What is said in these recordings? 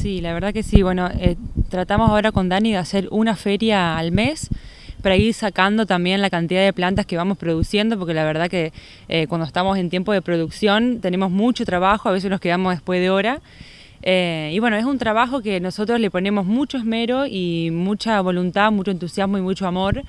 Sí, la verdad que sí. Bueno, eh, tratamos ahora con Dani de hacer una feria al mes para ir sacando también la cantidad de plantas que vamos produciendo, porque la verdad que eh, cuando estamos en tiempo de producción tenemos mucho trabajo, a veces nos quedamos después de hora. Eh, y bueno, es un trabajo que nosotros le ponemos mucho esmero y mucha voluntad, mucho entusiasmo y mucho amor.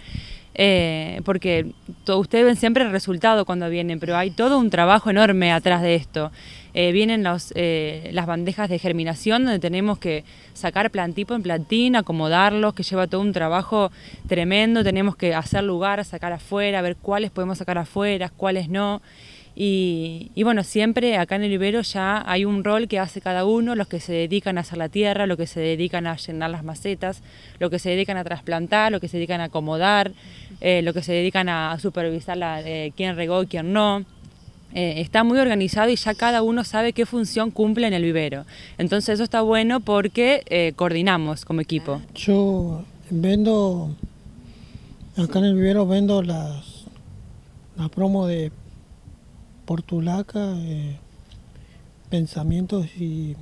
Eh, porque ustedes ven siempre el resultado cuando vienen, pero hay todo un trabajo enorme atrás de esto. Eh, vienen eh, las bandejas de germinación donde tenemos que sacar plantipo en plantín, acomodarlos, que lleva todo un trabajo tremendo, tenemos que hacer lugar, sacar afuera, ver cuáles podemos sacar afuera, cuáles no. Y, bueno, siempre acá en el vivero ya hay un rol que hace cada uno, los que se dedican a hacer la tierra, los que se dedican a llenar las macetas, los que se dedican a trasplantar, los que se dedican a acomodar, eh, los que se dedican a supervisar la, eh, quién regó, quién no. Eh, está muy organizado y ya cada uno sabe qué función cumple en el vivero. Entonces eso está bueno porque eh, coordinamos como equipo. Yo vendo, acá en el vivero vendo las, las promo de por eh, Pensamientos y,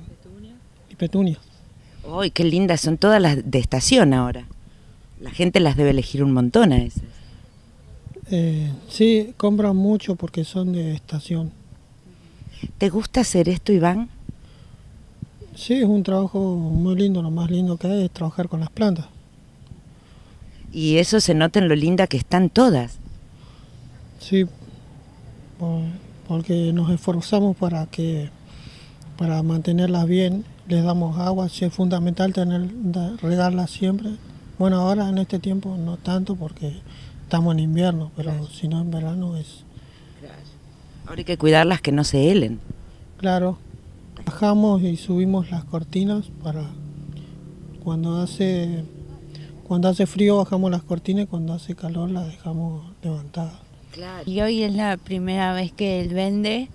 Petunias. ¡Uy, qué lindas! Son todas las de estación ahora. La gente las debe elegir un montón a esas. Eh, sí, compran mucho porque son de estación. ¿Te gusta hacer esto, Iván? Sí, es un trabajo muy lindo, lo más lindo que hay es trabajar con las plantas. Y eso se nota en lo linda que están todas. Sí, porque nos esforzamos para que para mantenerlas bien, les damos agua, es fundamental tener regarlas siempre. Bueno, ahora en este tiempo no tanto porque estamos en invierno, pero si no en verano es... Ahora hay que cuidarlas que no se helen. Claro, bajamos y subimos las cortinas para cuando hace cuando hace frío bajamos las cortinas y cuando hace calor las dejamos levantadas. Y hoy es la primera vez que él vende.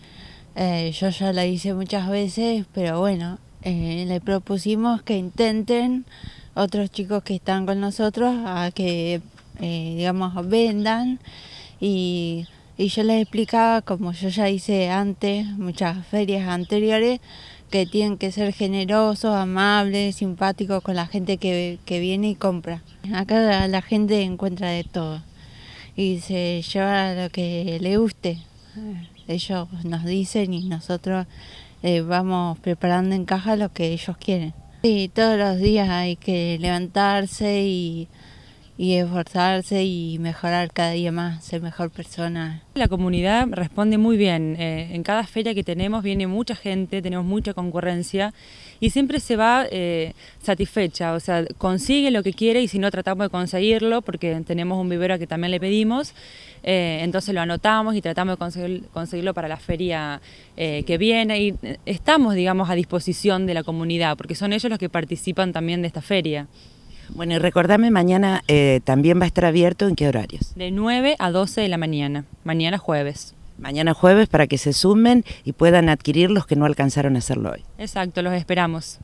Eh, yo ya la hice muchas veces, pero bueno, eh, le propusimos que intenten otros chicos que están con nosotros a que, eh, digamos, vendan. Y, yo les explicaba, como yo ya hice antes, muchas ferias anteriores, que tienen que ser generosos, amables, simpáticos con la gente que, que viene y compra. Acá la gente encuentra de todo y se lleva lo que le guste. Ah. Ellos nos dicen y nosotros eh, vamos preparando en caja lo que ellos quieren. Sí, todos los días hay que levantarse y y esforzarse y mejorar cada día más, ser mejor persona. La comunidad responde muy bien. Eh, en cada feria que tenemos viene mucha gente, tenemos mucha concurrencia y siempre se va eh, satisfecha, o sea, consigue lo que quiere y si no tratamos de conseguirlo porque tenemos un vivero que también le pedimos, eh, entonces lo anotamos y tratamos de conseguirlo para la feria que viene y estamos, digamos, a disposición de la comunidad porque son ellos los que participan también de esta feria. Bueno, y recordame, mañana eh, también va a estar abierto en qué horarios. De 9 a 12 de la mañana, mañana jueves. Mañana jueves para que se sumen y puedan adquirir los que no alcanzaron a hacerlo hoy. Exacto, los esperamos.